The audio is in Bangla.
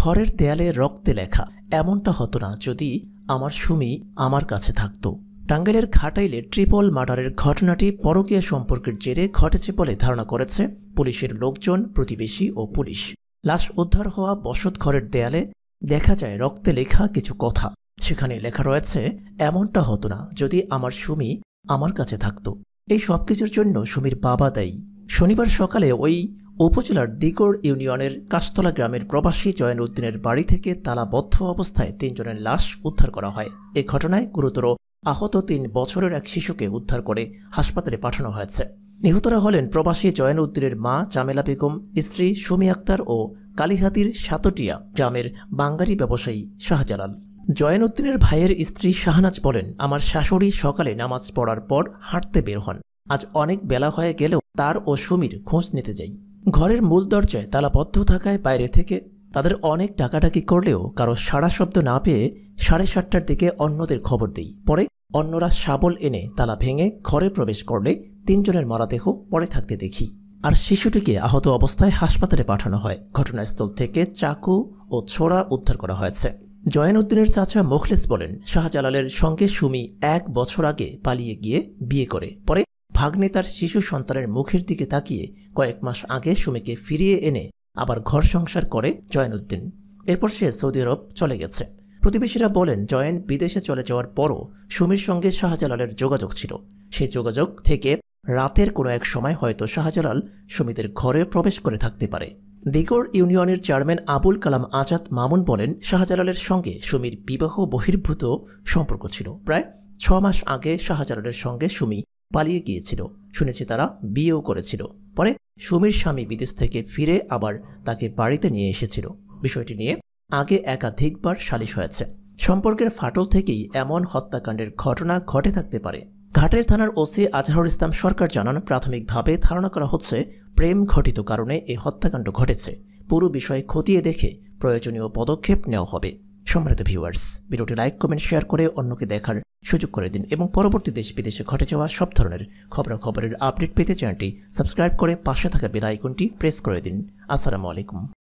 ঘরের দেয়ালে রক্তে লেখা এমনটা হতো না যদি আমার সুমি আমার কাছে থাকতো টাঙ্গাইলের ঘাটাইলে ট্রিপল মার্ডারের ঘটনাটি পরকীয় সম্পর্কের জেরে ঘটেছে বলে ধারণা করেছে পুলিশের লোকজন প্রতিবেশী ও পুলিশ লাশ উদ্ধার হওয়া বসত ঘরের দেয়ালে দেখা যায় রক্তে লেখা কিছু কথা সেখানে লেখা রয়েছে এমনটা হতো না যদি আমার সুমি আমার কাছে থাকতো এই সব কিছুর জন্য সুমির বাবা দায়ী শনিবার সকালে ওই উপজেলার দিগড় ইউনিয়নের কাশতলা গ্রামের প্রবাসী জয়েন উদ্দিনের বাড়ি থেকে তালাবদ্ধ অবস্থায় তিনজনের লাশ উদ্ধার করা হয় এ ঘটনায় গুরুতর আহত তিন বছরের এক শিশুকে উদ্ধার করে হাসপাতালে পাঠানো হয়েছে নিহতরা হলেন প্রবাসী জয়েন উদ্দিনের মা জামেলা বেগম স্ত্রী সুমি আক্তার ও কালীহাতির সাতটিয়া গ্রামের বাঙ্গারি ব্যবসায়ী শাহজালাল জয়েন উদ্দিনের ভাইয়ের স্ত্রী শাহনাজ বলেন আমার শাশুড়ি সকালে নামাজ পড়ার পর হাঁটতে বের হন আজ অনেক বেলা হয়ে গেলেও তার ও সুমির খোঁজ নিতে যাই ঘরের মূল দরজায় তালাবদ্ধ থাকায় বাইরে থেকে তাদের অনেক ডাকাডাকি করলেও কারো সাড়া শব্দ না পেয়ে সাড়ে সাতটার দিকে অন্যদের খবর দিই পরে অন্যরা শাবল এনে তালা ভেঙে ঘরে প্রবেশ করলে তিনজনের মরাদেহ পড়ে থাকতে দেখি আর শিশুটিকে আহত অবস্থায় হাসপাতালে পাঠানো হয় ঘটনাস্থল থেকে চাকু ও ছোড়া উদ্ধার করা হয়েছে জয়ানউদ্দিনের চাচা মোখলেস বলেন শাহজালালের সঙ্গে সুমি এক বছর আগে পালিয়ে গিয়ে বিয়ে করে পরে ভাগ্নে তার শিশু সন্তানের মুখের দিকে তাকিয়ে কয়েক মাস আগে সুমিকে ফিরিয়ে এনে আবার ঘর সংসার করে জয়নুদ্দিন এরপর সে সৌদি আরব চলে গেছে প্রতিবেশীরা বলেন জয়েন বিদেশে চলে যাওয়ার পরও সুমির সঙ্গে শাহজালালের যোগাযোগ ছিল সে যোগাযোগ থেকে রাতের কোনো এক সময় হয়তো শাহজালাল সুমিদের ঘরে প্রবেশ করে থাকতে পারে দিগর ইউনিয়নের চেয়ারম্যান আবুল কালাম আজাদ মামুন বলেন শাহজালালের সঙ্গে সুমির বিবাহ বহির্ভূত সম্পর্ক ছিল প্রায় ছ মাস আগে শাহজালালের সঙ্গে সুমি পালিয়ে গিয়েছিল শুনেছি তারা বিয়েও করেছিল পরে সুমির স্বামী বিদেশ থেকে ফিরে আবার তাকে বাড়িতে নিয়ে এসেছিল বিষয়টি নিয়ে আগে একাধিকবার সালিশ হয়েছে সম্পর্কের ফাটল থেকেই এমন হত্যাকাণ্ডের ঘটনা ঘটে থাকতে পারে ঘাটের থানার ওসি আজহারুল ইসলাম সরকার জানান প্রাথমিকভাবে ধারণা করা হচ্ছে প্রেম ঘটিত কারণে এ হত্যাকাণ্ড ঘটেছে পুরো বিষয়ে খতিয়ে দেখে প্রয়োজনীয় পদক্ষেপ নেওয়া হবে সম্মানিত ভিউয়ার্স ভিডিওটি লাইক কমেন্ট শেয়ার করে অন্যকে দেখার সুযোগ করে দিন এবং পরবর্তী দেশ বিদেশে ঘটে যাওয়া সব ধরনের খবরাখবরের আপডেট পেতে চ্যানেলটি সাবস্ক্রাইব করে পাশে থাকা বেল আইকনটি প্রেস করে দিন আসসালামু আলাইকুম